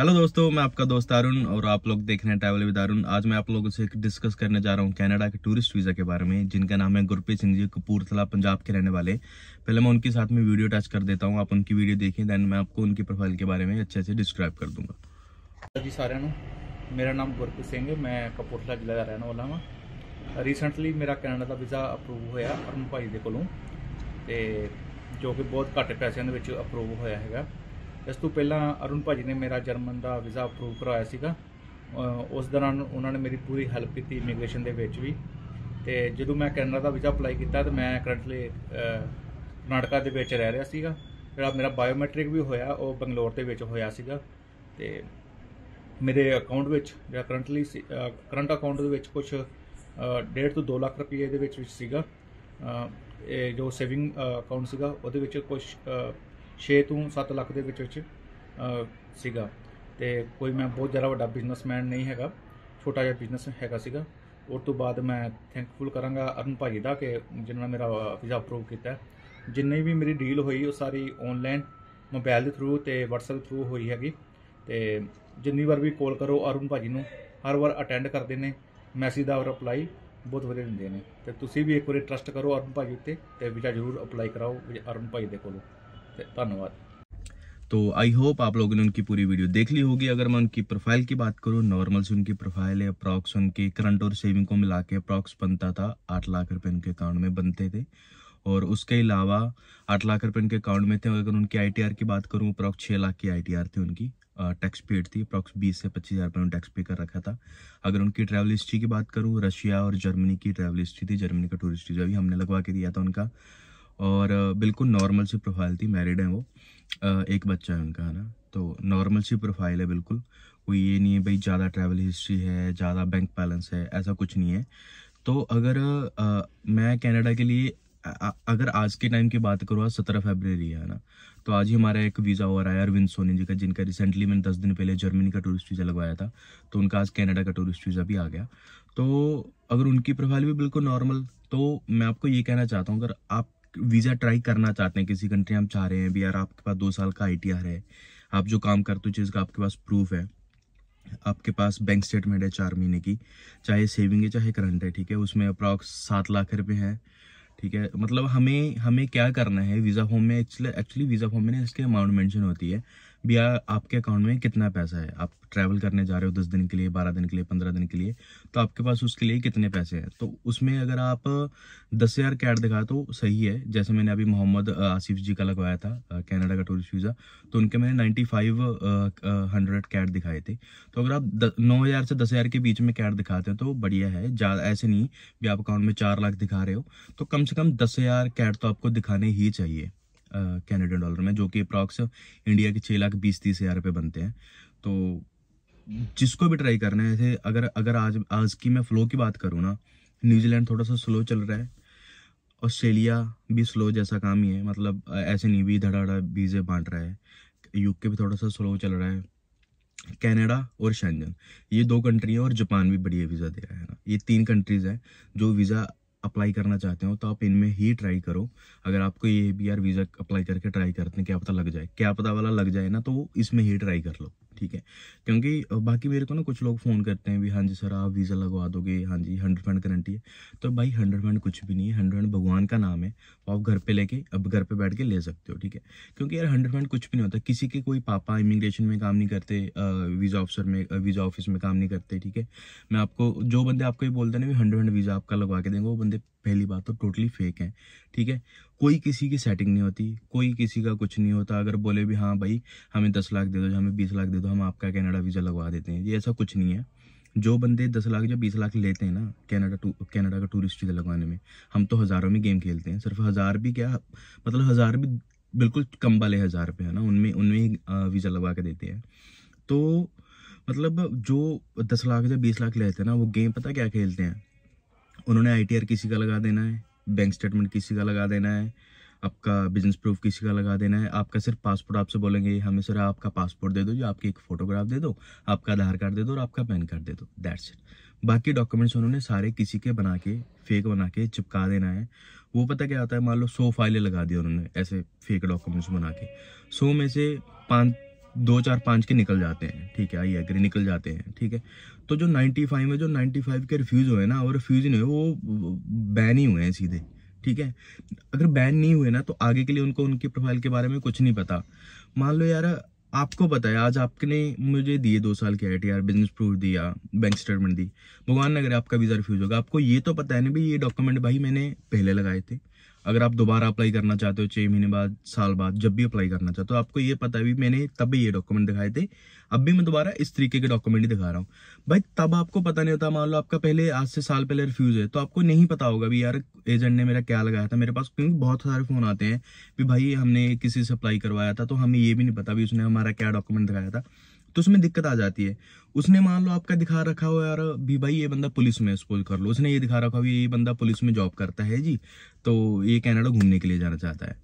hello दोस्तों मैं आपका दोस्त अरुण और आप लोग देख रहे हैं ट्रैवल विद अरुण आज मैं आप लोगों से डिस्कस करने जा रहा हूं कनाडा के टूरिस्ट वीज़ा के बारे में जिनका नाम है गुरप्रीत सिंह जी कपूरथला पंजाब के रहने वाले पहले मैं उनके साथ में वीडियो टच कर देता हूं आप उनकी वीडियो देखें दैन मैं आपको उनकी प्रोफाइल के बारे में अच्छे से डिस्क्राइब कर दूंगा जी सारे मेरा नाम गुरप्रीत सिंह है मैं कपूरथला जिला का रहने वाला हाँ रिसेंटली मेरा कैनेडा का वीज़ा अप्रूव ਹੋਇਆ भाई ਭਾਈ ਦੇ ਕੋਲੋਂ ਤੇ ਜੋ ਕਿ ਬਹੁਤ ਘੱਟ ਪੈਸਿਆਂ ਦੇ ਇਸ ਤੋਂ ਪਹਿਲਾਂ ਅਰੁਣ ਭਾਜੀ ਨੇ ਮੇਰਾ ਜਰਮਨ ਦਾ ਵੀਜ਼ਾ ਅਪਰੂਵ ਕਰਾਇਆ ਸੀਗਾ ਉਸ ਦੌਰਾਨ ਉਹਨਾਂ ਨੇ ਮੇਰੀ ਪੂਰੀ ਹੈਲਪ ਕੀਤੀ ਇਮੀਗ੍ਰੇਸ਼ਨ ਦੇ ਵਿੱਚ ਵੀ ਤੇ ਜਦੋਂ ਮੈਂ ਕੈਨੇਡਾ ਦਾ ਵੀਜ਼ਾ ਅਪਲਾਈ ਕੀਤਾ ਤੇ ਮੈਂ ਕਰੰਟਲੀ ਕਰਨਾਟਕਾ ਦੇ ਵਿੱਚ ਰਹਿ ਰਿਹਾ ਸੀਗਾ ਜਿਹੜਾ ਮੇਰਾ ਬਾਇਓਮੈਟ੍ਰਿਕ ਵੀ ਹੋਇਆ ਉਹ ਬੰਗਲੌਰ ਦੇ ਵਿੱਚ ਹੋਇਆ ਸੀਗਾ ਤੇ ਮੇਰੇ ਅਕਾਊਂਟ ਵਿੱਚ ਜਿਹੜਾ ਕਰੰਟਲੀ ਕਰੰਟ ਅਕਾਊਂਟ ਦੇ ਵਿੱਚ ਕੁਝ 1.5 ਤੋਂ 2 ਲੱਖ ਰੁਪਏ ਦੇ ਵਿੱਚ ਵਿੱਚ ਸੀਗਾ ਇਹ ਜੋ ਸੇਵਿੰਗ ਅਕਾਊਂਟ ਸੀਗਾ ਉਹਦੇ ਵਿੱਚ ਕੁਝ 6 ਤੋਂ 7 ਲੱਖ ਦੇ ਵਿੱਚ ਵਿੱਚ ਸੀਗਾ ਤੇ ਕੋਈ ਮੈਂ ਬਹੁਤ ਜ਼ਿਆਦਾ ਵੱਡਾ ਬਿਜ਼ਨਸਮੈਨ ਨਹੀਂ ਹੈਗਾ ਛੋਟਾ ਜਿਹਾ ਬਿਜ਼ਨਸ ਹੈਗਾ ਸੀਗਾ ਉਸ ਤੋਂ ਬਾਅਦ ਮੈਂ ਥੈਂਕਫੁਲ ਕਰਾਂਗਾ ਅਰਨ ਭਾਈ ਦਾ ਕਿ ਜਿਨ੍ਹਾਂ ਨੇ ਮੇਰਾ ਵੀਜ਼ਾ ਅਪਰੂਵ ਕੀਤਾ ਜਿੰਨੀ ਵੀ ਮੇਰੀ ਡੀਲ ਹੋਈ ਉਹ ਸਾਰੀ ਆਨਲਾਈਨ ਮੋਬਾਈਲ ਦੇ ਥਰੂ ਤੇ WhatsApp ਥਰੂ ਹੋਈ ਹੈਗੀ ਤੇ ਜਿੰਨੀ ਵਾਰ ਵੀ ਕਾਲ ਕਰੋ ਅਰਨ ਭਾਜੀ ਨੂੰ ਹਰ ਵਾਰ ਅਟੈਂਡ ਕਰਦੇ ਨੇ ਮੈਸੇਜ ਦਾ ਰਿਪਲਾਈ ਬਹੁਤ ਵਧੀਆ ਦਿੰਦੇ ਨੇ ਤੇ ਤੁਸੀਂ ਵੀ ਇੱਕ ਵਾਰੀ ਟਰਸਟ ਕਰੋ ਅਰਨ ਭਾਜੀ ਉੱਤੇ ਤੇ ਵੀਜ਼ਾ ਜ਼ਰੂਰ ਅਪਲਾਈ ਕਰਾਓ ਅਰਨ ਭਾਈ ਦੇ ਕੋਲੋਂ धन्यवाद तो आई होप आप लोगों ने उनकी पूरी वीडियो देख ली होगी अगर मैं उनकी प्रोफाइल की बात करूँ नॉर्मल से उनकी प्रोफाइल है अप्रॉक्स उनके करंट और सेविंग को मिला के अप्रॉक्स बनता था आठ लाख रुपए उनके अकाउंट में बनते थे और उसके अलावा आठ लाख रुपए उनके अकाउंट में थे अगर उनकी आई की बात करूँ अप्रॉक्स छः लाख की आई थी उनकी टैक्स पेड थी अप्रॉक्स बीस से पच्चीस हज़ार रुपये टैक्स पे कर रखा था अगर उनकी ट्रैवल हिस्ट्री की बात करूँ रशिया और जर्मनी की ट्रैवल हिस्ट्री थी जर्मनी का टूरिस्ट जो अभी हमने लगवा के दिया था उनका और बिल्कुल नॉर्मल सी प्रोफाइल थी मैरिड है वो एक बच्चा है उनका है ना तो नॉर्मल सी प्रोफाइल है बिल्कुल कोई ये नहीं है भाई ज़्यादा ट्रैवल हिस्ट्री है ज़्यादा बैंक बैलेंस है ऐसा कुछ नहीं है तो अगर आ, मैं कनाडा के लिए आ, अगर आज के टाइम की बात करूँ आज सत्रह फेबररी है ना तो आज ही हमारा एक वीज़ा और आया अरविंद सोनी जी का जिनका रिसेंटली मैंने दस दिन पहले जर्मनी का टूरिस्ट वीज़ा लगवाया था तो उनका आज कनाडा का टूरिस्ट वीज़ा भी आ गया तो अगर उनकी प्रोफाइल भी बिल्कुल नॉर्मल तो मैं आपको ये कहना चाहता हूँ अगर आप वीज़ा ट्राई करना चाहते हैं किसी कंट्री हम चाह रहे हैं भी यार आपके पास दो साल का आई है आप जो काम करते हो चीज़ का आपके पास प्रूफ है आपके पास बैंक स्टेटमेंट है चार महीने की चाहे सेविंग है चाहे करंट है ठीक है उसमें अप्रॉक्स सात लाख रुपए है ठीक है मतलब हमें हमें क्या करना है वीज़ा फॉर्म में एक्चुअली एक्चुअली वीज़ा फॉर्म में ना इसके अमाउंट मेंशन होती है भैया आपके अकाउंट में कितना पैसा है आप ट्रैवल करने जा रहे हो दस दिन के लिए बारह दिन के लिए पंद्रह दिन के लिए तो आपके पास उसके लिए कितने पैसे हैं तो उसमें अगर आप दस हज़ार कैट दिखा तो सही है जैसे मैंने अभी मोहम्मद आसिफ जी का लगवाया था कैनेडा का टूरिस्ट वीज़ा तो उनके मैंने नाइन्टी फाइव हंड्रेड कैट दिखाए थे तो अगर आप नौ हज़ार से दस हज़ार के बीच में कैट दिखाते हैं तो बढ़िया है ज़्यादा ऐसे नहीं भी आप अकाउंट में चार लाख दिखा रहे हो तो कम से कम दस हज़ार कैट तो आपको दिखाने ही चाहिए कैनेडियन डॉलर में जो कि अप्रॉक्स इंडिया के छः लाख बीस तीस हज़ार रुपये बनते हैं तो जिसको भी ट्राई करना है ऐसे अगर अगर आज आज की मैं फ़्लो की बात करूँ ना न्यूजीलैंड थोड़ा सा स्लो चल रहा है ऑस्ट्रेलिया भी स्लो जैसा काम ही है मतलब ऐसे नहीं भी धड़ाधड़ा बीजे बांट रहा है यूके भी थोड़ा सा स्लो चल रहा है कनाडा और शेंजन ये दो कंट्री हैं और जापान भी बढ़िया वीज़ा दे रहा है ना ये तीन कंट्रीज़ हैं जो वीज़ा अप्लाई करना चाहते हो तो आप इनमें ही ट्राई करो अगर आपको ये बी आर वीज़ा अप्लाई करके ट्राई करते हैं क्या पता लग जाए क्या पता वाला लग जाए ना तो इसमें ही ट्राई कर लो ठीक है क्योंकि बाकी मेरे को ना कुछ लोग फ़ोन करते हैं भी हाँ जी सर आप वीज़ा लगवा दोगे हाँ जी हंड्रेड परसेंट गारंटी है तो भाई हंड्रेड परसेंट कुछ भी नहीं है हंड्रेड भगवान का नाम है आप घर पर लेके अब घर पर बैठ के ले सकते हो ठीक है क्योंकि यार हंड्रेड परसेंट कुछ भी नहीं होता किसी के कोई पापा इमिग्रेशन में काम नहीं करते वीज़ा ऑफिसर में वीज़ा ऑफिस में काम नहीं करते ठीक है मैं आपको जो बंदे आपको ये बोलते हैं ना भी हंड्रेड फंड वीज़ा आपका लगवा के देंगे वो बंदे पहली बात तो टोटली फेक है ठीक है कोई किसी की सेटिंग नहीं होती कोई किसी का कुछ नहीं होता अगर बोले भी हाँ भाई हमें दस लाख दे दो हमें बीस लाख दे दो हम आपका कैनेडा वीज़ा लगवा देते हैं ये ऐसा कुछ नहीं है जो बंदे दस लाख या बीस लाख लेते हैं ना कनाडा टू कनाडा का टूरिस्ट वीज़ा लगवाने में हम तो हज़ारों में गेम खेलते हैं सिर्फ हज़ार भी क्या मतलब हज़ार भी बिल्कुल कम वाले हज़ार रुपये है ना उनमें उनमें वीज़ा लगवा के देते हैं तो मतलब जो दस लाख या बीस लाख लेते हैं ना वो गेम पता क्या खेलते हैं उन्होंने आई किसी का लगा देना है बैंक स्टेटमेंट किसी का लगा देना है आपका बिजनेस प्रूफ किसी का लगा देना है आपका सिर्फ पासपोर्ट आपसे बोलेंगे हमें सर आपका पासपोर्ट दे दो या आपकी एक फोटोग्राफ दे दो आपका आधार कार्ड दे दो और आपका पैन कार्ड दे दो दैट्स इट बाकी डॉक्यूमेंट्स उन्होंने सारे किसी के बना के फेक बना के चिपका देना है वो पता क्या आता है मान लो सौ फाइलें लगा दी उन्होंने ऐसे फेक डॉक्यूमेंट्स बना के सौ में से पाँच दो चार पाँच के निकल जाते हैं ठीक है आई एग्री निकल जाते हैं ठीक है तो जो नाइन्टी फाइव है जो नाइन्टी फाइव के रिफ्यूज़ हुए ना और रिफ्यूज़ नहीं हुए वो बैन ही हुए हैं सीधे ठीक है अगर बैन नहीं हुए ना तो आगे के लिए उनको उनकी प्रोफाइल के बारे में कुछ नहीं पता मान लो यार आपको पता है आज आपने मुझे दिए दो साल के आई टी बिजनेस प्रूफ दिया बैंक स्टेटमेंट दी भगवान अगर आपका वीज़ा रिफ्यूज़ होगा आपको ये तो पता है ना भाई ये डॉक्यूमेंट भाई मैंने पहले लगाए थे अगर आप दोबारा अप्लाई करना चाहते हो छः महीने बाद साल बाद जब भी अप्लाई करना चाहते हो आपको ये पता है अभी मैंने तब भी ये डॉक्यूमेंट दिखाए थे अब भी मैं दोबारा इस तरीके के डॉक्यूमेंट ही दिखा रहा हूँ भाई तब आपको पता नहीं होता मान लो आपका पहले आज से साल पहले रिफ्यूज़ है तो आपको नहीं पता होगा भी यार एजेंट ने मेरा क्या लगाया था मेरे पास क्योंकि बहुत सारे फ़ोन आते हैं भी भाई हमने किसी से अप्लाई करवाया था तो हमें ये भी नहीं पता भी उसने हमारा क्या डॉक्यूमेंट दिखाया था तो उसमें दिक्कत आ जाती है उसने मान लो आपका दिखा रखा हो यार भी भाई ये बंदा पुलिस में सपोज कर लो उसने ये दिखा रखा हो ये बंदा पुलिस में जॉब करता है जी तो ये कैनेडा घूमने के लिए जाना चाहता है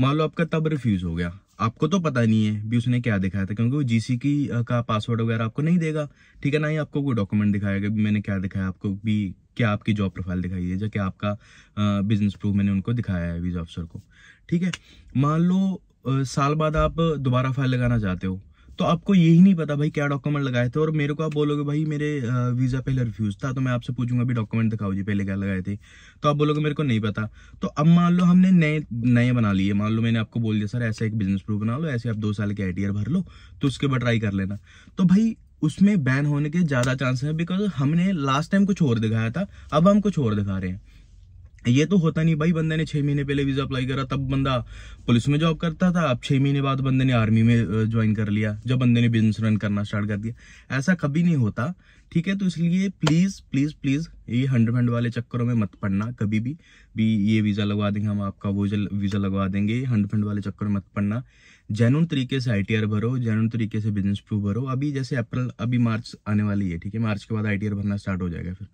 मान लो आपका तब रिफ्यूज हो गया आपको तो पता नहीं है भी उसने क्या दिखाया था क्योंकि वो सी की का पासवर्ड वगैरह आपको नहीं देगा ठीक है ना ही आपको कोई डॉक्यूमेंट दिखाएगा भी मैंने क्या दिखाया आपको भी क्या आपकी जॉब प्रोफाइल दिखाई है या क्या आपका बिजनेस प्रूफ मैंने उनको दिखाया है वीज़ा अफसर को ठीक है मान लो साल बाद आप दोबारा फाइल लगाना चाहते हो तो आपको यही नहीं पता भाई क्या डॉक्यूमेंट लगाए थे और मेरे को आप बोलोगे भाई मेरे वीज़ा पहले रिफ्यूज़ था तो मैं आपसे पूछूंगा अभी डॉक्यूमेंट दिखाओ जी पहले क्या लगाए थे तो आप बोलोगे मेरे को नहीं पता तो अब मान लो हमने नए नए बना लिए मान लो मैंने आपको बोल दिया सर ऐसा एक बिजनेस प्रूफ बना लो ऐसे आप दो साल के आई भर लो तो उसके बाद ट्राई कर लेना तो भाई उसमें बैन होने के ज़्यादा चांस है बिकॉज हमने लास्ट टाइम कुछ और दिखाया था अब हम कुछ और दिखा रहे हैं ये तो होता नहीं भाई बंदे ने छह महीने पहले वीजा अप्लाई करा तब बंदा पुलिस में जॉब करता था अब छह महीने बाद बंदे ने आर्मी में ज्वाइन कर लिया जब बंदे ने बिजनेस रन करना स्टार्ट कर दिया ऐसा कभी नहीं होता ठीक है तो इसलिए प्लीज प्लीज प्लीज ये हंड फंड वाले चक्करों में मत पड़ना कभी भी भी ये वीजा लगवा देंगे हम आपका वो वीजा लगवा देंगे हंड फंड वाले चक्कर में मत पड़ना जैनून तरीके से आई भरो जैनून तरीके से बिजनेस प्रूफ भरो अभी जैसे अप्रैल अभी मार्च आने वाली है ठीक है मार्च के बाद आई भरना स्टार्ट हो जाएगा फिर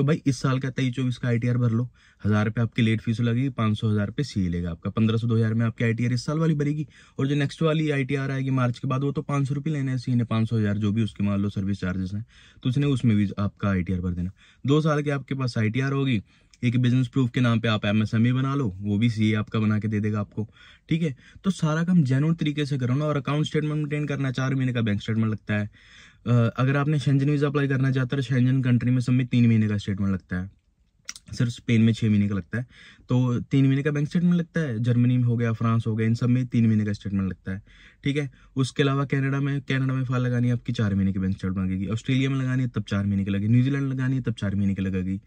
तो भाई इस साल का तेईस चौबीस का आई भर लो हज़ार रुपये आपकी लेट फीस लगेगी पाँच सौ हज़ार रुपये सी लेगा आपका पंद्रह सौ दो हज़ार में आपकी आई इस साल वाली भरेगी और जो नेक्स्ट वाली आई आएगी मार्च के बाद वो तो पाँच सौ रुपये लेना है सी ने पाँच सौ हज़ार जो भी उसके मान लो सर्विस चार्जेस हैं तो उसने उसमें भी आपका आई भर देना दो साल के आपके पास आई होगी एक बिजनेस प्रूफ के नाम पे आप एमएसएमई e बना लो वो भी सीए आपका बना के दे देगा आपको ठीक है तो सारा काम जेनुअन तरीके से करो ना और अकाउंट स्टेटमेंट मेंटेन करना चार महीने का बैंक स्टेटमेंट लगता है अगर आपने शेंजन वीज़ा अप्लाई करना चाहते तो शेंजन कंट्री में सब में तीन महीने का स्टेटमेंट लगता है सिर्फ स्पेन में छः महीने का लगता है तो तीन महीने का बैंक स्टेटमेंट लगता है जर्मनी में हो गया फ्रांस हो गया इन सब में तीन महीने का स्टेटमेंट लगता है ठीक है उसके अलावा कनाडा में कनाडा में फाइल लगानी है आपकी चार महीने की बैंक स्टेटमेंट लगेगी ऑस्ट्रेलिया में लगानी है तब चार महीने की लगेगी न्यूजीलैंड लगानी है तब चार महीने की लगेगी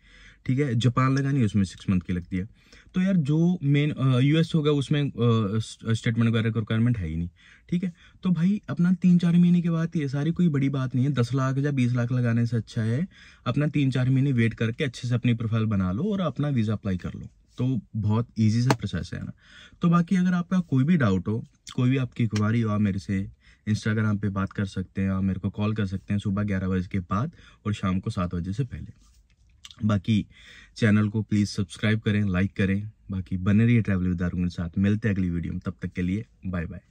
ठीक है जापान लगानी उसमें सिक्स मंथ की लगती है तो यार जो मेन यूएस होगा उसमें स्टेटमेंट वगैरह का रिक्वायरमेंट है ही नहीं ठीक है तो भाई अपना तीन चार महीने के बाद ये सारी कोई बड़ी बात नहीं है दस लाख या बीस लाख लगाने से अच्छा है अपना तीन चार महीने वेट करके अच्छे से अपनी प्रोफाइल बना लो और अपना वीज़ा अप्लाई कर लो तो बहुत ईजी सा प्रोसेस है ना तो बाकी अगर आपका कोई भी डाउट हो कोई भी आपकी इंक्वायरी हो आप मेरे से इंस्टाग्राम पे बात कर सकते हैं आप मेरे को कॉल कर सकते हैं सुबह ग्यारह बजे के बाद और शाम को सात बजे से पहले बाकी चैनल को प्लीज़ सब्सक्राइब करें लाइक करें बाकी बने रहिए ट्रैवल विदारों के साथ मिलते हैं अगली वीडियो में तब तक के लिए बाय बाय